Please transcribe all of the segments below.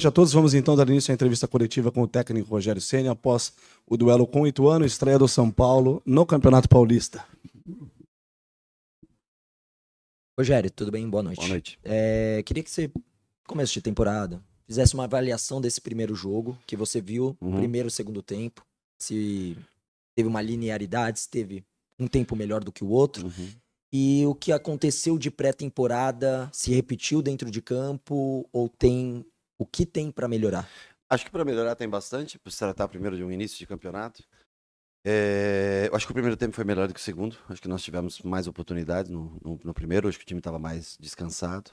noite a todos. Vamos então dar início à entrevista coletiva com o técnico Rogério Senna após o duelo com o Ituano, estreia do São Paulo no Campeonato Paulista. Rogério, tudo bem? Boa noite. Boa noite. É, queria que você, começo de temporada, fizesse uma avaliação desse primeiro jogo que você viu, uhum. primeiro, segundo tempo, se teve uma linearidade, se teve um tempo melhor do que o outro. Uhum. E o que aconteceu de pré-temporada se repetiu dentro de campo ou tem o que tem para melhorar? Acho que para melhorar tem bastante, para se tratar primeiro de um início de campeonato. É, eu acho que o primeiro tempo foi melhor do que o segundo. Acho que nós tivemos mais oportunidades no, no, no primeiro. Acho que o time estava mais descansado.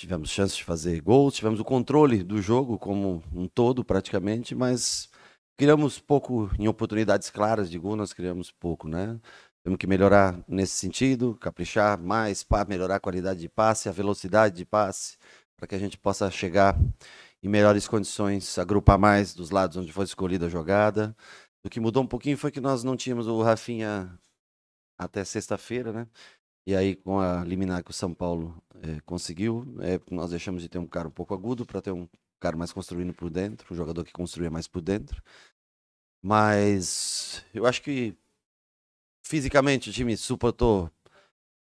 Tivemos chances de fazer gols, tivemos o controle do jogo como um todo, praticamente, mas criamos pouco em oportunidades claras de gol, nós criamos pouco, né? Temos que melhorar nesse sentido, caprichar mais, para melhorar a qualidade de passe, a velocidade de passe para que a gente possa chegar em melhores condições, agrupar mais dos lados onde foi escolhida a jogada. O que mudou um pouquinho foi que nós não tínhamos o Rafinha até sexta-feira, né? E aí, com a liminar que o São Paulo é, conseguiu, é, nós deixamos de ter um cara um pouco agudo para ter um cara mais construindo por dentro, um jogador que construía mais por dentro. Mas eu acho que fisicamente o time suportou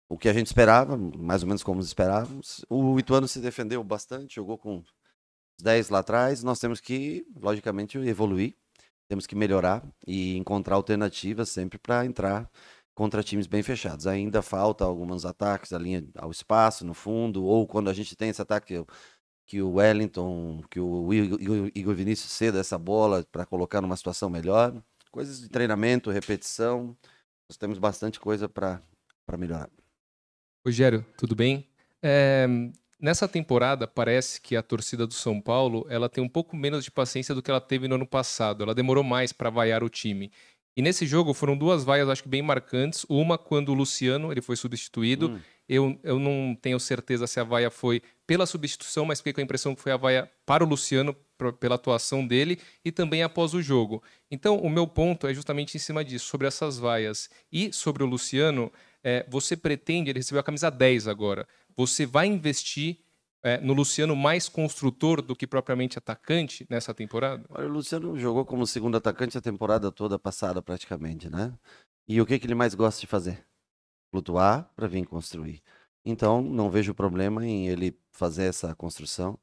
o que a gente esperava, mais ou menos como esperávamos. O Ituano se defendeu bastante, jogou com 10 lá atrás. Nós temos que, logicamente, evoluir, temos que melhorar e encontrar alternativas sempre para entrar contra times bem fechados. Ainda falta alguns ataques a linha ao espaço, no fundo, ou quando a gente tem esse ataque que o Wellington, que o Igor Vinícius ceda essa bola para colocar numa situação melhor. Coisas de treinamento, repetição. Nós temos bastante coisa para melhorar. Rogério, tudo bem? É, nessa temporada, parece que a torcida do São Paulo ela tem um pouco menos de paciência do que ela teve no ano passado. Ela demorou mais para vaiar o time. E nesse jogo foram duas vaias, acho que bem marcantes. Uma quando o Luciano ele foi substituído. Hum. Eu, eu não tenho certeza se a vaia foi pela substituição, mas fiquei com a impressão que foi a vaia para o Luciano, pra, pela atuação dele, e também após o jogo. Então, o meu ponto é justamente em cima disso, sobre essas vaias. E sobre o Luciano, é, você pretende, ele recebeu a camisa 10 agora, você vai investir é, no Luciano mais construtor do que propriamente atacante nessa temporada? Olha, o Luciano jogou como segundo atacante a temporada toda passada praticamente, né? E o que, que ele mais gosta de fazer? Flutuar para vir construir. Então, não vejo problema em ele fazer essa construção.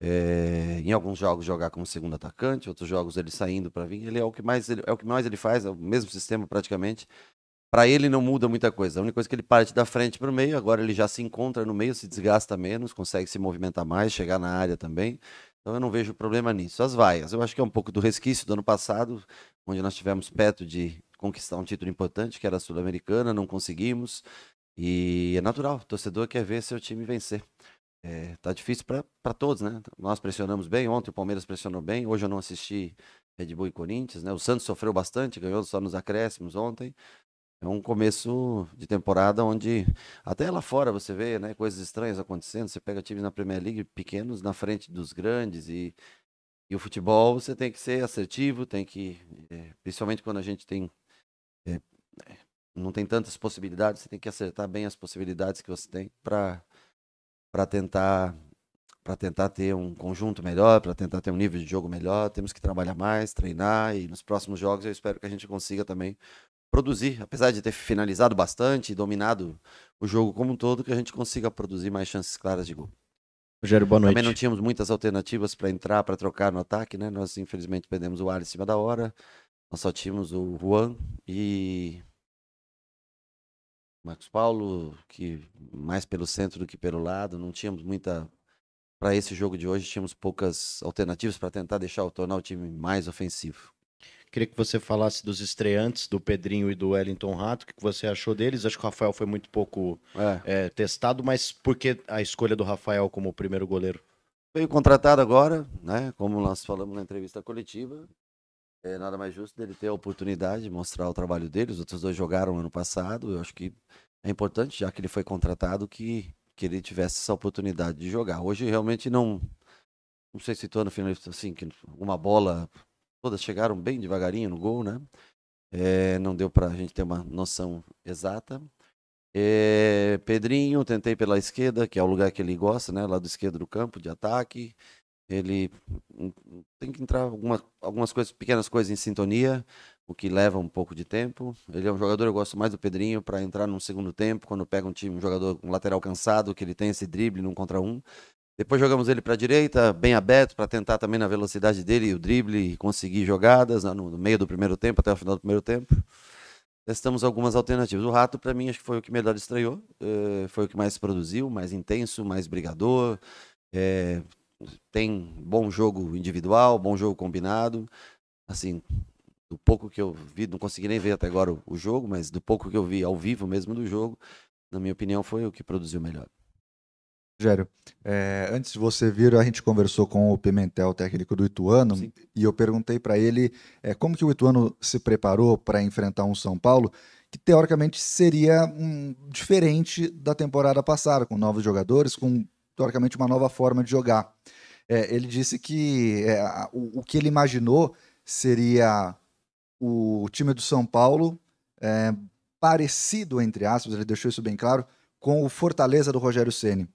É, em alguns jogos jogar como segundo atacante, outros jogos ele saindo para vir. Ele é o que mais ele, é o que mais ele faz, é o mesmo sistema praticamente. Para ele não muda muita coisa. A única coisa é que ele parte da frente para o meio, agora ele já se encontra no meio, se desgasta menos, consegue se movimentar mais, chegar na área também. Então eu não vejo problema nisso. As vaias, eu acho que é um pouco do resquício do ano passado, onde nós tivemos perto de conquistar um título importante, que era a Sul-Americana, não conseguimos. E é natural, o torcedor quer ver seu time vencer. É, tá difícil para todos, né? Nós pressionamos bem, ontem o Palmeiras pressionou bem, hoje eu não assisti Red Bull e Corinthians, né? O Santos sofreu bastante, ganhou só nos acréscimos ontem é um começo de temporada onde até lá fora você vê né, coisas estranhas acontecendo. Você pega times na Premier League pequenos na frente dos grandes e, e o futebol você tem que ser assertivo, tem que é, principalmente quando a gente tem é, é não tem tantas possibilidades, você tem que acertar bem as possibilidades que você tem para para tentar para tentar ter um conjunto melhor, para tentar ter um nível de jogo melhor, temos que trabalhar mais, treinar e nos próximos jogos eu espero que a gente consiga também produzir, apesar de ter finalizado bastante, dominado o jogo como um todo, que a gente consiga produzir mais chances claras de gol. Rogério, boa noite. Também não tínhamos muitas alternativas para entrar, para trocar no ataque, né? Nós infelizmente perdemos o ar em cima da hora. Nós só tínhamos o Juan e Marcos Paulo, que mais pelo centro do que pelo lado, não tínhamos muita para esse jogo de hoje, tínhamos poucas alternativas para tentar deixar tornar o time mais ofensivo. Queria que você falasse dos estreantes, do Pedrinho e do Wellington Rato, o que você achou deles? Acho que o Rafael foi muito pouco é. É, testado, mas por que a escolha do Rafael como primeiro goleiro? Veio contratado agora, né? Como nós falamos na entrevista coletiva. É nada mais justo dele ter a oportunidade de mostrar o trabalho dele. Os outros dois jogaram ano passado. Eu acho que é importante, já que ele foi contratado, que, que ele tivesse essa oportunidade de jogar. Hoje realmente não. Não sei se estou no final assim, que uma bola todas chegaram bem devagarinho no gol, né? É, não deu para a gente ter uma noção exata. É, Pedrinho, tentei pela esquerda, que é o lugar que ele gosta, né? Lado esquerdo do campo, de ataque. Ele hum, hum, tem que entrar alguma, algumas coisas, pequenas coisas em sintonia, o que leva um pouco de tempo. Ele é um jogador, eu gosto mais do Pedrinho para entrar num segundo tempo, quando pega um time, um jogador, um lateral cansado, que ele tem esse drible num contra um. Depois jogamos ele para a direita, bem aberto, para tentar também na velocidade dele o drible e conseguir jogadas né, no meio do primeiro tempo, até o final do primeiro tempo. Testamos algumas alternativas. O Rato, para mim, acho que foi o que melhor estreou, eh, foi o que mais produziu, mais intenso, mais brigador, é, tem bom jogo individual, bom jogo combinado. Assim, do pouco que eu vi, não consegui nem ver até agora o, o jogo, mas do pouco que eu vi ao vivo mesmo do jogo, na minha opinião, foi o que produziu melhor. Gério, é, antes de você vir, a gente conversou com o Pimentel, técnico do Ituano, Sim. e eu perguntei para ele é, como que o Ituano se preparou para enfrentar um São Paulo que teoricamente seria um, diferente da temporada passada, com novos jogadores, com teoricamente uma nova forma de jogar. É, ele disse que é, o, o, que ele imaginou seria o time do São Paulo é, parecido, entre aspas, ele deixou isso bem claro, com o Fortaleza do Rogério Ceni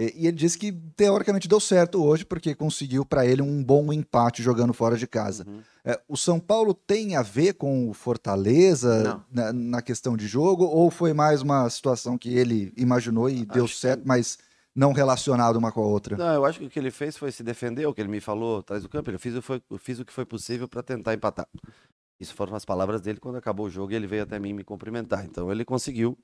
e, ele disse que teoricamente deu certo hoje, porque conseguiu para ele um bom empate jogando fora de casa. Uhum. É, o São Paulo tem a ver com o Fortaleza na, na, questão de jogo, ou foi mais uma situação que ele imaginou e acho deu certo, que... mas não relacionado uma com a outra? Não, eu acho que o que ele fez foi se defender, o que ele me falou atrás do campo. Ele fez, foi, fiz o que foi possível para tentar empatar. Isso foram as palavras dele quando acabou o jogo e ele veio até mim me cumprimentar. Então ele conseguiu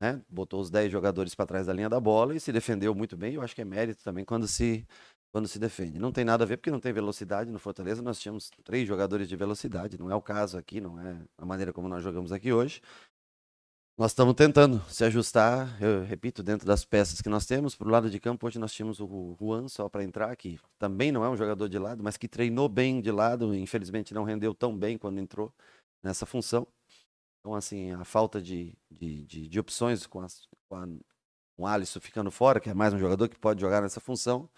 né? Botou os 10 jogadores para trás da linha da bola e se defendeu muito bem. Eu acho que é mérito também quando se quando se defende. Não tem nada a ver porque não tem velocidade no Fortaleza. Nós tínhamos três jogadores de velocidade. Não é o caso aqui, não é a maneira como nós jogamos aqui hoje. Nós estamos tentando se ajustar, eu repito, dentro das peças que nós temos. Para o lado de campo, hoje nós tínhamos o Juan só para entrar, que também não é um jogador de lado, mas que treinou bem de lado, infelizmente não rendeu tão bem quando entrou nessa função. Então, assim, a falta de, de, de, de opções com, as, com, a, com Alisson ficando fora, que é mais um jogador que pode jogar nessa função,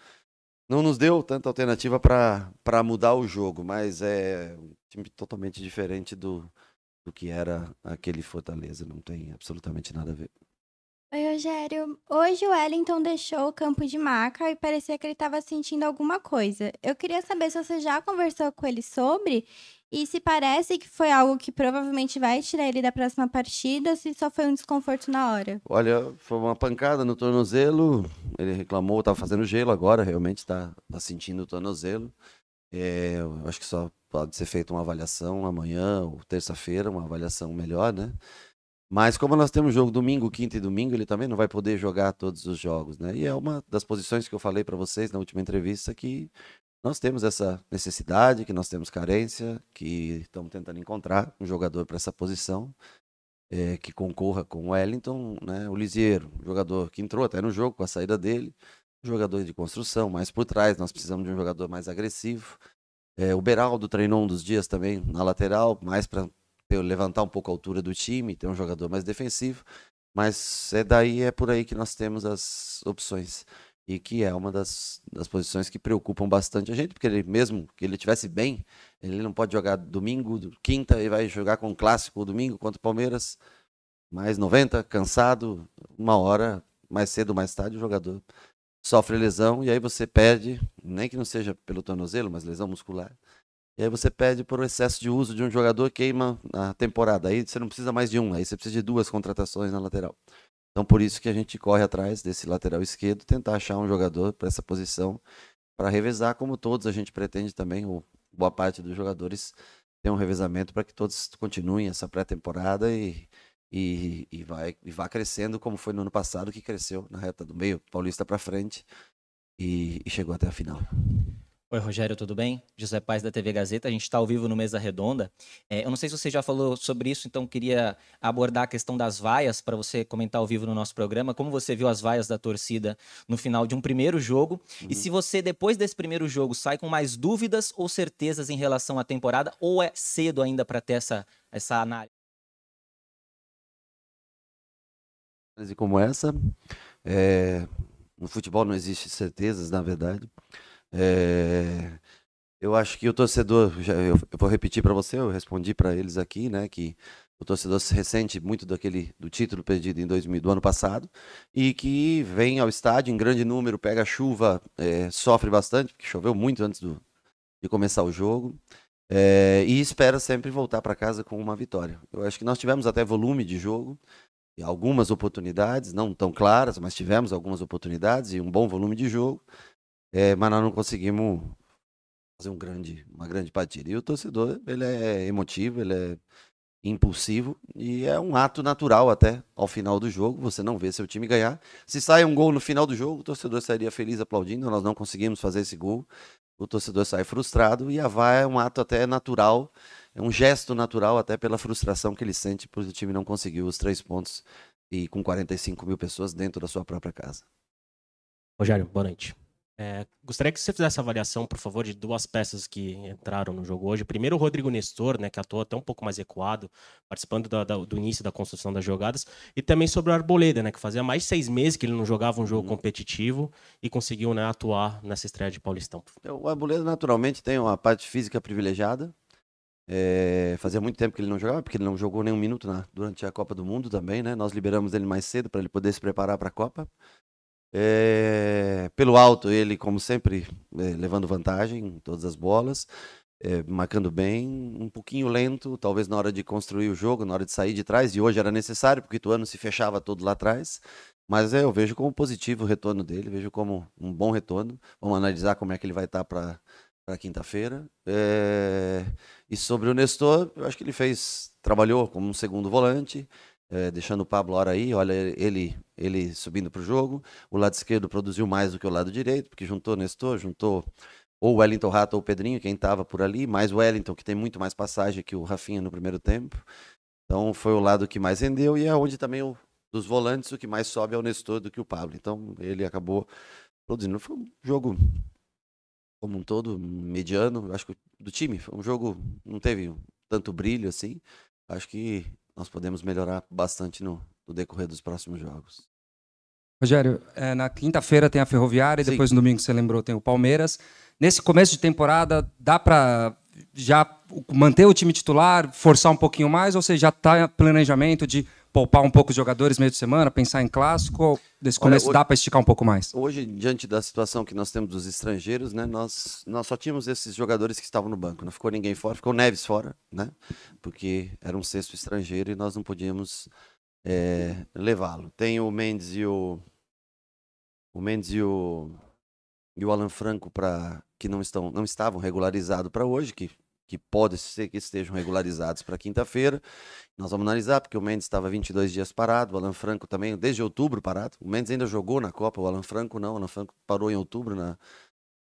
não nos deu tanta alternativa para mudar o jogo, mas é um time totalmente diferente do, do que era aquele Fortaleza, não tem absolutamente nada a ver. Oi, Rogério. Hoje o Wellington deixou o campo de maca e parecia que ele estava sentindo alguma coisa. Eu queria saber se você já conversou com ele sobre e se parece que foi algo que provavelmente vai tirar ele da próxima partida, ou se só foi um desconforto na hora? Olha, foi uma pancada no tornozelo. Ele reclamou, estava fazendo gelo agora, realmente está tá sentindo o tornozelo. É, acho que só pode ser feita uma avaliação amanhã ou terça-feira, uma avaliação melhor, né? Mas como nós temos jogo domingo, quinta e domingo, ele também não vai poder jogar todos os jogos, né? E é uma das posições que eu falei para vocês na última entrevista que nós temos essa necessidade, que nós temos carência, que estamos tentando encontrar um jogador para essa posição é, que concorra com o Wellington, né? O Lisieiro, um jogador que entrou até no jogo com a saída dele, um jogador de construção, mais por trás, nós precisamos de um jogador mais agressivo. É, o Beraldo treinou um dos dias também na lateral, mais para levantar um pouco a altura do time, ter um jogador mais defensivo. Mas é daí, é por aí que nós temos as opções e que é uma das, das posições que preocupam bastante a gente, porque ele mesmo que ele tivesse bem, ele não pode jogar domingo, quinta e vai jogar com o clássico domingo contra o Palmeiras, mais 90, cansado, uma hora, mais cedo mais tarde o jogador sofre lesão e aí você perde, nem que não seja pelo tornozelo, mas lesão muscular. E aí você pede por excesso de uso de um jogador queima a temporada. Aí você não precisa mais de um, aí você precisa de duas contratações na lateral. Então, por isso que a gente corre atrás desse lateral esquerdo, tentar achar um jogador para essa posição, para revezar, como todos a gente pretende também, ou boa parte dos jogadores tem um revezamento para que todos continuem essa pré-temporada e, e, e, vai, e vá crescendo, como foi no ano passado, que cresceu na reta do meio, Paulista para frente, e, e chegou até a final. Oi, Rogério, tudo bem? José Paz da TV Gazeta, a gente está ao vivo no Mesa Redonda. É, eu não sei se você já falou sobre isso, então queria abordar a questão das vaias para você comentar ao vivo no nosso programa. Como você viu as vaias da torcida no final de um primeiro jogo? Uhum. E se você, depois desse primeiro jogo, sai com mais dúvidas ou certezas em relação à temporada, ou é cedo ainda para ter essa, essa análise? Como essa, é... no futebol não existe certezas, na verdade. É, eu acho que o torcedor, eu, vou repetir para você, eu respondi para eles aqui, né, que o torcedor se ressente muito daquele do título perdido em 2000 do ano passado e que vem ao estádio em grande número, pega chuva, é, sofre bastante porque choveu muito antes do, de começar o jogo é, e espera sempre voltar para casa com uma vitória. Eu acho que nós tivemos até volume de jogo, e algumas oportunidades, não tão claras, mas tivemos algumas oportunidades e um bom volume de jogo. É, mas nós não conseguimos fazer um grande, uma grande partida. E o torcedor, ele é emotivo, ele é impulsivo e é um ato natural até ao final do jogo, você não vê seu time ganhar. Se sai um gol no final do jogo, o torcedor estaria feliz aplaudindo, nós não conseguimos fazer esse gol. O torcedor sai frustrado e a vá é um ato até natural, é um gesto natural até pela frustração que ele sente por o time não conseguiu os três pontos e com 45 mil pessoas dentro da sua própria casa. Rogério, boa noite. É, gostaria que você fizesse avaliação, por favor, de duas peças que entraram no jogo hoje. Primeiro, o Rodrigo Nestor, né, que atuou até um pouco mais recuado, participando da, da, do início da construção das jogadas. E também sobre o Arboleda, né, que fazia mais de seis meses que ele não jogava um jogo uhum. competitivo e conseguiu né, atuar nessa estreia de Paulistão. É, o Arboleda, naturalmente, tem uma parte física privilegiada. É, fazia muito tempo que ele não jogava, porque ele não jogou nenhum minuto na, durante a Copa do Mundo também, né? Nós liberamos ele mais cedo para ele poder se preparar para a Copa. É, pelo alto, ele, como sempre, é, levando vantagem em todas as bolas, é, marcando bem, um pouquinho lento, talvez na hora de construir o jogo, na hora de sair de trás, e hoje era necessário, porque o Ituano se fechava todo lá atrás. Mas é, eu vejo como positivo o retorno dele, vejo como um bom retorno. Vamos analisar como é que ele vai estar tá para para quinta-feira. É, e sobre o Nestor, eu acho que ele fez, trabalhou como um segundo volante, é, deixando o Pablo hora aí, olha ele ele subindo para o jogo. O lado esquerdo produziu mais do que o lado direito, porque juntou Nestor, juntou ou Wellington Rato ou o Pedrinho, quem estava por ali, mais o Wellington, que tem muito mais passagem que o Rafinha no primeiro tempo. Então foi o lado que mais rendeu e é onde também o, dos volantes o que mais sobe é o Nestor do que o Pablo. Então ele acabou produzindo. Foi um jogo como um todo mediano, acho que do time. Foi um jogo não teve tanto brilho assim. Acho que nós podemos melhorar bastante no, no decorrer dos próximos jogos. Rogério, é, na quinta-feira tem a Ferroviária e depois no domingo você lembrou tem o Palmeiras. Nesse começo de temporada dá para já manter o time titular, forçar um pouquinho mais ou você já está planejamento de poupar um pouco os jogadores meio de semana, pensar em clássico? Desse começo Olha, hoje, dá para esticar um pouco mais? Hoje, diante da situação que nós temos dos estrangeiros, né, nós, nós só tínhamos esses jogadores que estavam no banco. Não ficou ninguém fora, ficou Neves fora, né? Porque era um sexto estrangeiro e nós não podíamos é, levá-lo. Tem o Mendes e o. O Mendes e o, e o Alan Franco para que não estão não estavam regularizados para hoje, que que pode ser que estejam regularizados para quinta-feira. Nós vamos analisar, porque o Mendes estava 22 dias parado, o Alan Franco também, desde outubro parado. O Mendes ainda jogou na Copa, o Alan Franco não, o Alan Franco parou em outubro na,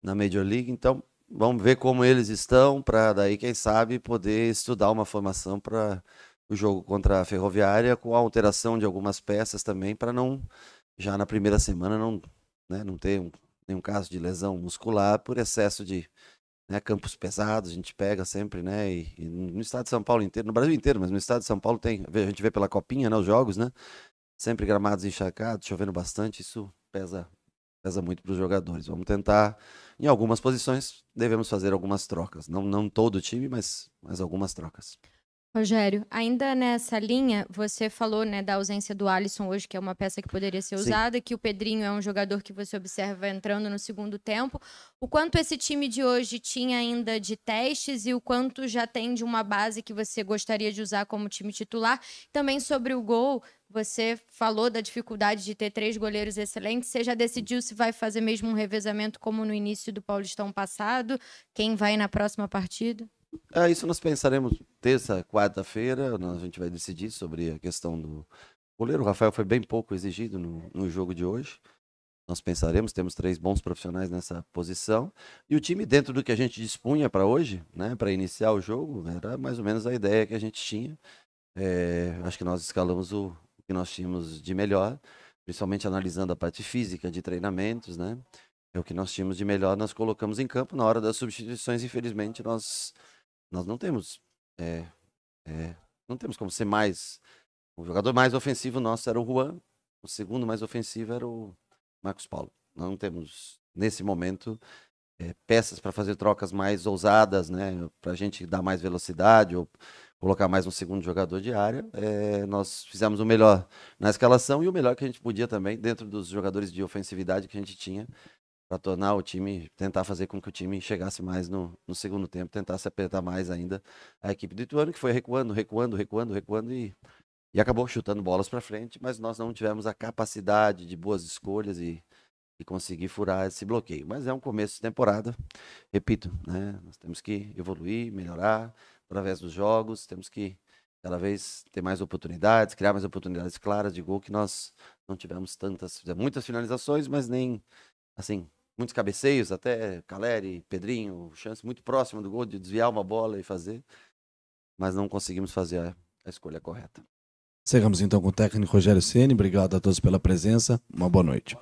na Major League. Então, vamos ver como eles estão, para daí, quem sabe, poder estudar uma formação para o jogo contra a Ferroviária, com a alteração de algumas peças também, para não, já na primeira semana, não, né, não ter um, nenhum caso de lesão muscular por excesso de né, campos pesados, a gente pega sempre, né? E, e, no estado de São Paulo inteiro, no Brasil inteiro, mas no estado de São Paulo tem, a gente vê pela copinha, né, os jogos, né? Sempre gramados encharcados, chovendo bastante, isso pesa pesa muito para os jogadores. Vamos tentar, em algumas posições, devemos fazer algumas trocas. Não, não todo o time, mas, mas algumas trocas. Rogério, ainda nessa linha, você falou né, da ausência do Alisson hoje, que é uma peça que poderia ser usada, Sim. que o Pedrinho é um jogador que você observa entrando no segundo tempo. O quanto esse time de hoje tinha ainda de testes e o quanto já tem de uma base que você gostaria de usar como time titular? Também sobre o gol, você falou da dificuldade de ter três goleiros excelentes. Você já decidiu se vai fazer mesmo um revezamento como no início do Paulistão passado? Quem vai na próxima partida? É, isso nós pensaremos terça, quarta-feira, né, a gente vai decidir sobre a questão do goleiro. O Rafael foi bem pouco exigido no, no jogo de hoje. Nós pensaremos, temos três bons profissionais nessa posição. E o time, dentro do que a gente dispunha para hoje, né, para iniciar o jogo, era mais ou menos a ideia que a gente tinha. É, acho que nós escalamos o que nós tínhamos de melhor, principalmente analisando a parte física de treinamentos, né? É o que nós tínhamos de melhor, nós colocamos em campo. Na hora das substituições, infelizmente, nós, nós não temos é, é. Não temos como ser mais. O jogador mais ofensivo nosso era o Juan, o segundo mais ofensivo era o Marcos Paulo. Não temos, nesse momento, é, peças para fazer trocas mais ousadas, né? Para a gente dar mais velocidade ou colocar mais um segundo jogador de área. É, nós fizemos o melhor na escalação e o melhor que a gente podia também, dentro dos jogadores de ofensividade que a gente tinha, para tornar o time, tentar fazer com que o time chegasse mais no, no segundo tempo, tentasse apertar mais ainda a equipe do Ituano, que foi recuando, recuando, recuando, recuando e, e acabou chutando bolas para frente, mas nós não tivemos a capacidade de boas escolhas e, e conseguir furar esse bloqueio. Mas é um começo de temporada, repito, né? nós temos que evoluir, melhorar através dos jogos, temos que cada vez ter mais oportunidades, criar mais oportunidades claras de gol que nós não tivemos tantas, muitas finalizações, mas nem assim muitos cabeceios, até Caleri, Pedrinho, chance muito próxima do gol de desviar uma bola e fazer. Mas não conseguimos fazer a, a escolha correta. Chegamos então com o técnico Rogério Ceni. Obrigado a todos pela presença. Uma boa noite.